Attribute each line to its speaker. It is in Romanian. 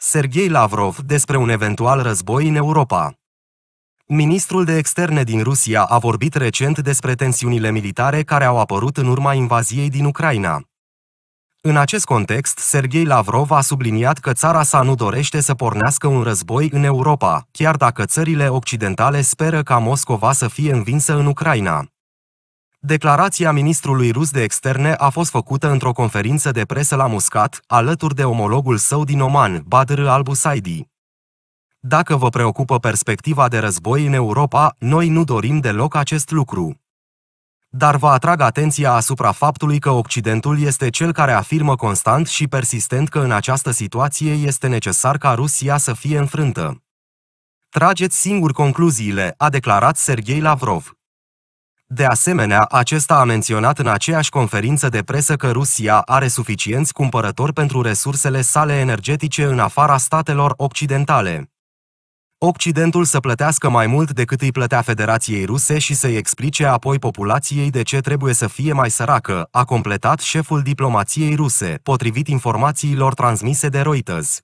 Speaker 1: Sergei Lavrov despre un eventual război în Europa. Ministrul de Externe din Rusia a vorbit recent despre tensiunile militare care au apărut în urma invaziei din Ucraina. În acest context, Sergei Lavrov a subliniat că țara sa nu dorește să pornească un război în Europa, chiar dacă țările occidentale speră ca Moscova să fie învinsă în Ucraina. Declarația ministrului rus de externe a fost făcută într-o conferință de presă la Muscat, alături de omologul său din Oman, Badr al-Busaidi. Dacă vă preocupă perspectiva de război în Europa, noi nu dorim deloc acest lucru. Dar vă atrag atenția asupra faptului că Occidentul este cel care afirmă constant și persistent că în această situație este necesar ca Rusia să fie înfrântă. Trageți singuri concluziile, a declarat Sergei Lavrov. De asemenea, acesta a menționat în aceeași conferință de presă că Rusia are suficienți cumpărători pentru resursele sale energetice în afara statelor occidentale. Occidentul să plătească mai mult decât îi plătea Federației Ruse și să-i explice apoi populației de ce trebuie să fie mai săracă, a completat șeful diplomației ruse, potrivit informațiilor transmise de Reuters.